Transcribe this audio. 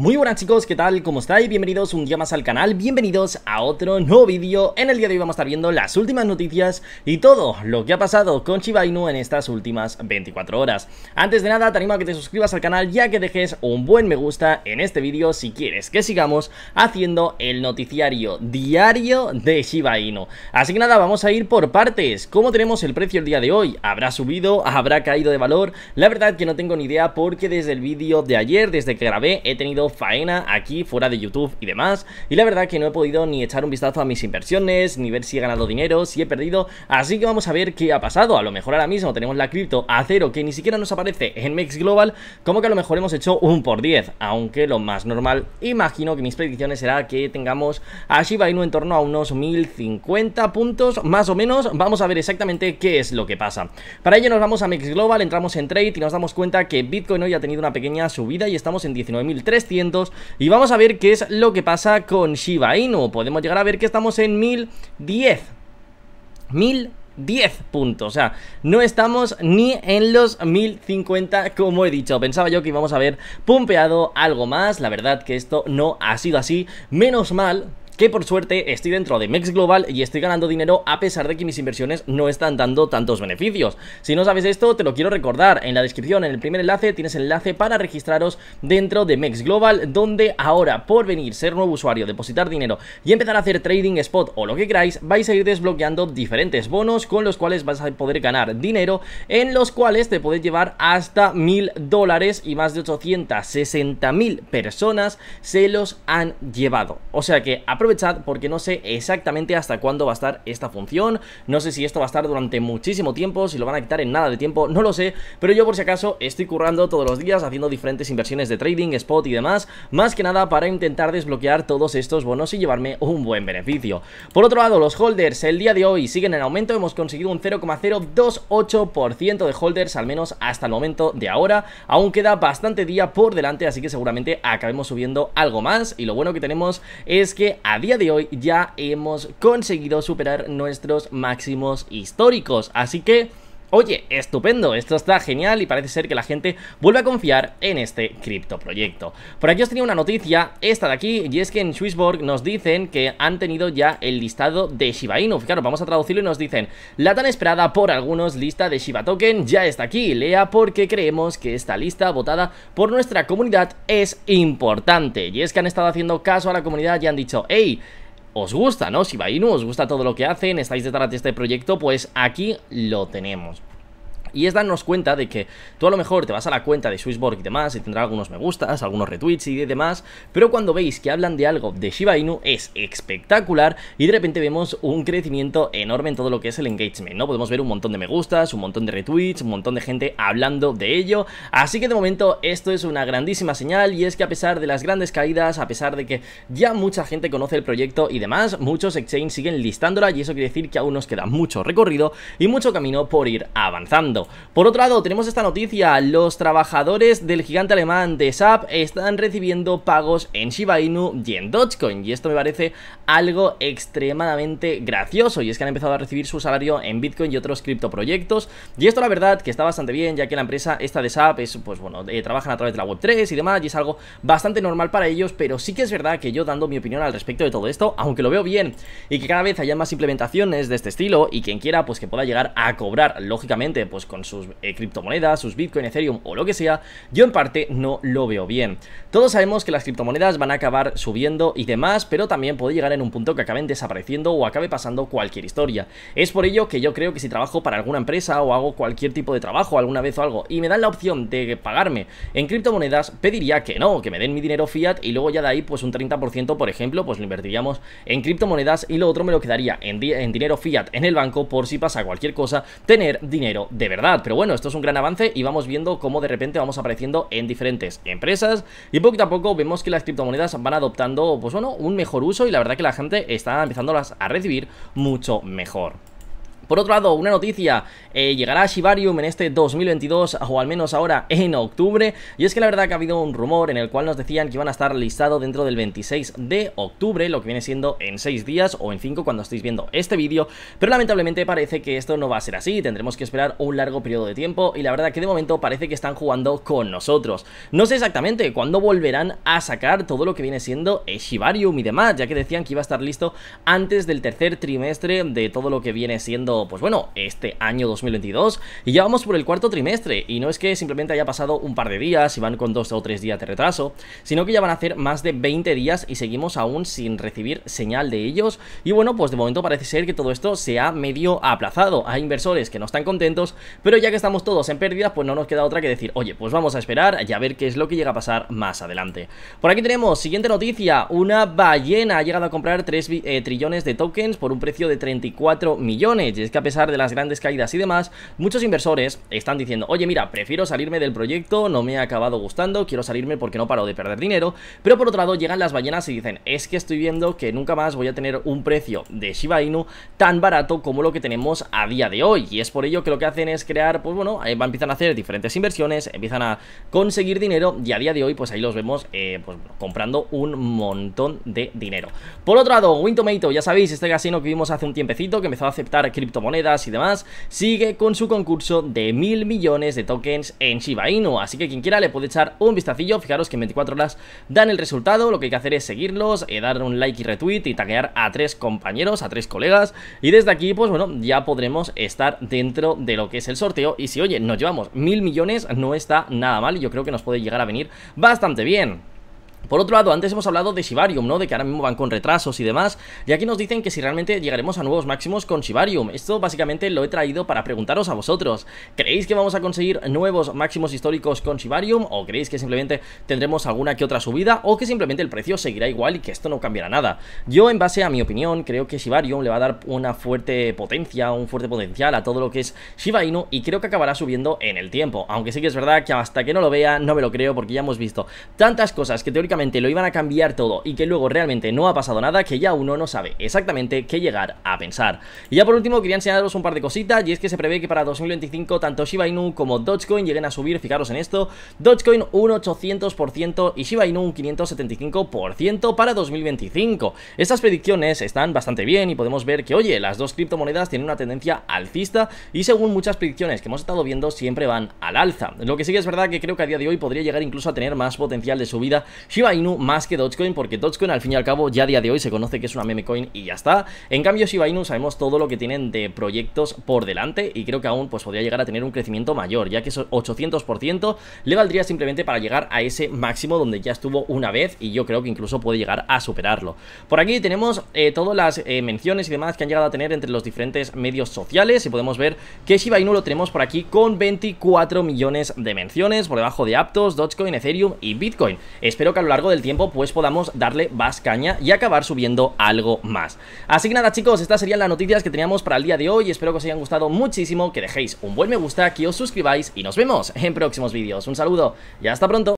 Muy buenas chicos, ¿qué tal? ¿Cómo estáis? Bienvenidos un día más al canal, bienvenidos a otro nuevo vídeo En el día de hoy vamos a estar viendo las últimas noticias y todo lo que ha pasado con Shiba Inu en estas últimas 24 horas Antes de nada te animo a que te suscribas al canal ya que dejes un buen me gusta en este vídeo Si quieres que sigamos haciendo el noticiario diario de Shiba Inu Así que nada, vamos a ir por partes ¿Cómo tenemos el precio el día de hoy? ¿Habrá subido? ¿Habrá caído de valor? La verdad que no tengo ni idea porque desde el vídeo de ayer, desde que grabé, he tenido faena aquí fuera de YouTube y demás y la verdad que no he podido ni echar un vistazo a mis inversiones, ni ver si he ganado dinero, si he perdido, así que vamos a ver qué ha pasado, a lo mejor ahora mismo tenemos la cripto a cero que ni siquiera nos aparece en Mex Global, como que a lo mejor hemos hecho un por 10, aunque lo más normal imagino que mis predicciones será que tengamos a Shiba Inu en torno a unos 1050 puntos más o menos, vamos a ver exactamente qué es lo que pasa. Para ello nos vamos a Mex Global, entramos en trade y nos damos cuenta que Bitcoin hoy ha tenido una pequeña subida y estamos en 19.300 y vamos a ver qué es lo que pasa con Shiba Inu. Podemos llegar a ver que estamos en 1010. 1010. puntos, o sea, no estamos ni en los 1050 como he dicho, pensaba yo que íbamos a haber pumpeado algo más, la verdad que esto no ha sido así, menos mal que por suerte estoy dentro de Mex Global y estoy ganando dinero a pesar de que mis inversiones no están dando tantos beneficios. Si no sabes esto, te lo quiero recordar. En la descripción, en el primer enlace, tienes el enlace para registraros dentro de Mex Global, donde ahora por venir, ser nuevo usuario, depositar dinero y empezar a hacer trading spot o lo que queráis, vais a ir desbloqueando diferentes bonos con los cuales vas a poder ganar dinero, en los cuales te puedes llevar hasta mil dólares y más de 860 mil personas se los han llevado. O sea que aprovecha chat porque no sé exactamente hasta cuándo va a estar esta función, no sé si esto va a estar durante muchísimo tiempo, si lo van a quitar en nada de tiempo, no lo sé, pero yo por si acaso estoy currando todos los días haciendo diferentes inversiones de trading, spot y demás, más que nada para intentar desbloquear todos estos bonos y llevarme un buen beneficio. Por otro lado, los holders el día de hoy siguen en aumento, hemos conseguido un 0,028% de holders al menos hasta el momento de ahora, aún queda bastante día por delante, así que seguramente acabemos subiendo algo más y lo bueno que tenemos es que a día de hoy ya hemos conseguido superar nuestros máximos históricos. Así que Oye, estupendo, esto está genial y parece ser que la gente vuelve a confiar en este criptoproyecto. Por aquí os tenía una noticia, esta de aquí, y es que en Swissborg nos dicen que han tenido ya el listado de Shiba Inu. Fijaros, vamos a traducirlo y nos dicen, la tan esperada por algunos lista de Shiba Token ya está aquí, lea porque creemos que esta lista votada por nuestra comunidad es importante. Y es que han estado haciendo caso a la comunidad y han dicho, hey, os gusta, ¿no? Si Bainu os gusta todo lo que hacen, estáis detrás de este proyecto, pues aquí lo tenemos. Y es darnos cuenta de que tú a lo mejor te vas a la cuenta de Swissborg y demás y tendrá algunos me gustas, algunos retweets y demás, pero cuando veis que hablan de algo de Shiba Inu es espectacular y de repente vemos un crecimiento enorme en todo lo que es el engagement, ¿no? Podemos ver un montón de me gustas, un montón de retweets, un montón de gente hablando de ello, así que de momento esto es una grandísima señal y es que a pesar de las grandes caídas, a pesar de que ya mucha gente conoce el proyecto y demás, muchos exchanges siguen listándola y eso quiere decir que aún nos queda mucho recorrido y mucho camino por ir avanzando. Por otro lado, tenemos esta noticia, los trabajadores del gigante alemán de SAP están recibiendo pagos en Shiba Inu y en Dogecoin, y esto me parece algo extremadamente gracioso, y es que han empezado a recibir su salario en Bitcoin y otros criptoproyectos, y esto la verdad que está bastante bien, ya que la empresa esta de SAP es, pues bueno, eh, trabajan a través de la Web3 y demás, y es algo bastante normal para ellos, pero sí que es verdad que yo dando mi opinión al respecto de todo esto, aunque lo veo bien, y que cada vez haya más implementaciones de este estilo, y quien quiera, pues que pueda llegar a cobrar, lógicamente, pues con sus eh, criptomonedas, sus Bitcoin, Ethereum o lo que sea, yo en parte no lo veo bien. Todos sabemos que las criptomonedas van a acabar subiendo y demás, pero también puede llegar en un punto que acaben desapareciendo o acabe pasando cualquier historia. Es por ello que yo creo que si trabajo para alguna empresa o hago cualquier tipo de trabajo alguna vez o algo y me dan la opción de pagarme en criptomonedas, pediría que no, que me den mi dinero fiat y luego ya de ahí pues un 30% por ejemplo pues lo invertiríamos en criptomonedas y lo otro me lo quedaría en, en dinero fiat en el banco por si pasa cualquier cosa, tener dinero de verdad. Pero bueno, esto es un gran avance y vamos viendo cómo de repente vamos apareciendo en diferentes empresas y poco a poco vemos que las criptomonedas van adoptando, pues bueno, un mejor uso y la verdad que la gente está empezándolas a recibir mucho mejor. Por otro lado, una noticia, eh, llegará a Shibarium en este 2022 o al menos ahora en octubre y es que la verdad que ha habido un rumor en el cual nos decían que iban a estar listado dentro del 26 de octubre, lo que viene siendo en 6 días o en 5 cuando estéis viendo este vídeo, pero lamentablemente parece que esto no va a ser así, tendremos que esperar un largo periodo de tiempo y la verdad que de momento parece que están jugando con nosotros. No sé exactamente cuándo volverán a sacar todo lo que viene siendo eh, Shibarium y demás, ya que decían que iba a estar listo antes del tercer trimestre de todo lo que viene siendo pues bueno, este año 2022 y ya vamos por el cuarto trimestre y no es que simplemente haya pasado un par de días y van con dos o tres días de retraso, sino que ya van a hacer más de 20 días y seguimos aún sin recibir señal de ellos y bueno, pues de momento parece ser que todo esto se ha medio aplazado, hay inversores que no están contentos, pero ya que estamos todos en pérdidas, pues no nos queda otra que decir, oye, pues vamos a esperar y a ver qué es lo que llega a pasar más adelante. Por aquí tenemos, siguiente noticia, una ballena ha llegado a comprar 3 eh, trillones de tokens por un precio de 34 millones es que a pesar de las grandes caídas y demás, muchos inversores están diciendo, oye mira, prefiero salirme del proyecto, no me ha acabado gustando, quiero salirme porque no paro de perder dinero. Pero por otro lado llegan las ballenas y dicen, es que estoy viendo que nunca más voy a tener un precio de Shiba Inu tan barato como lo que tenemos a día de hoy. Y es por ello que lo que hacen es crear, pues bueno, eh, empiezan a hacer diferentes inversiones, empiezan a conseguir dinero y a día de hoy pues ahí los vemos eh, pues, comprando un montón de dinero. Por otro lado, Wintomato, ya sabéis, este casino que vimos hace un tiempecito que empezó a aceptar cripto monedas y demás, sigue con su concurso de mil millones de tokens en Shiba Inu. Así que quien quiera le puede echar un vistacillo. Fijaros que en 24 horas dan el resultado. Lo que hay que hacer es seguirlos, eh, dar un like y retweet y taquear a tres compañeros, a tres colegas. Y desde aquí, pues bueno, ya podremos estar dentro de lo que es el sorteo. Y si, oye, nos llevamos mil millones, no está nada mal. Y yo creo que nos puede llegar a venir bastante bien. Por otro lado, antes hemos hablado de Shibarium, ¿no? De que ahora mismo van con retrasos y demás. Y aquí nos dicen que si realmente llegaremos a nuevos máximos con Shibarium. Esto básicamente lo he traído para preguntaros a vosotros. ¿Creéis que vamos a conseguir nuevos máximos históricos con Shibarium? ¿O creéis que simplemente tendremos alguna que otra subida? ¿O que simplemente el precio seguirá igual y que esto no cambiará nada? Yo, en base a mi opinión, creo que Shibarium le va a dar una fuerte potencia, un fuerte potencial a todo lo que es Shiba Y creo que acabará subiendo en el tiempo. Aunque sí que es verdad que hasta que no lo vea, no me lo creo porque ya hemos visto tantas cosas que teóricamente lo iban a cambiar todo y que luego realmente no ha pasado nada, que ya uno no sabe exactamente qué llegar a pensar. Y ya por último quería enseñaros un par de cositas y es que se prevé que para 2025 tanto Shiba Inu como Dogecoin lleguen a subir, fijaros en esto, Dogecoin un 800% y Shiba Inu un 575% para 2025. Estas predicciones están bastante bien y podemos ver que, oye, las dos criptomonedas tienen una tendencia alcista y según muchas predicciones que hemos estado viendo siempre van al alza. Lo que sí que es verdad que creo que a día de hoy podría llegar incluso a tener más potencial de subida Shiba Inu más que Dogecoin, porque Dogecoin al fin y al cabo ya a día de hoy se conoce que es una meme coin y ya está. En cambio Shiba Inu sabemos todo lo que tienen de proyectos por delante y creo que aún pues podría llegar a tener un crecimiento mayor, ya que esos 800% le valdría simplemente para llegar a ese máximo donde ya estuvo una vez y yo creo que incluso puede llegar a superarlo. Por aquí tenemos eh, todas las eh, menciones y demás que han llegado a tener entre los diferentes medios sociales y podemos ver que Shiba Inu lo tenemos por aquí con 24 millones de menciones por debajo de Aptos, Dogecoin, Ethereum y Bitcoin. Espero que a lo largo del tiempo pues podamos darle más caña y acabar subiendo algo más. Así que nada chicos, estas serían las noticias que teníamos para el día de hoy, espero que os hayan gustado muchísimo, que dejéis un buen me gusta, que os suscribáis y nos vemos en próximos vídeos. Un saludo ya hasta pronto.